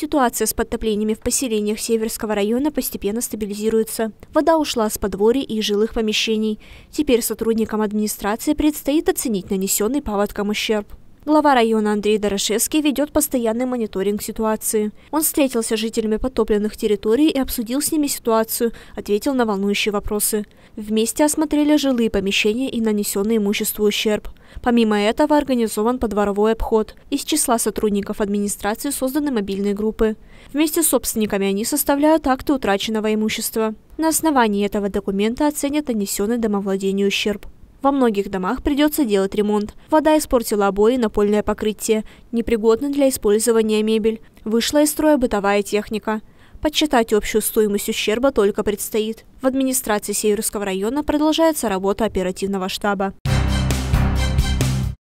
Ситуация с подтоплениями в поселениях Северского района постепенно стабилизируется. Вода ушла с подворья и жилых помещений. Теперь сотрудникам администрации предстоит оценить нанесенный паводкам ущерб. Глава района Андрей Дорошевский ведет постоянный мониторинг ситуации. Он встретился с жителями потопленных территорий и обсудил с ними ситуацию, ответил на волнующие вопросы. Вместе осмотрели жилые помещения и нанесенный имуществу ущерб. Помимо этого организован подворовой обход. Из числа сотрудников администрации созданы мобильные группы. Вместе с собственниками они составляют акты утраченного имущества. На основании этого документа оценят нанесенный домовладению ущерб. Во многих домах придется делать ремонт. Вода испортила обои и напольное покрытие. Непригодна для использования мебель. Вышла из строя бытовая техника. Подсчитать общую стоимость ущерба только предстоит. В администрации Северского района продолжается работа оперативного штаба.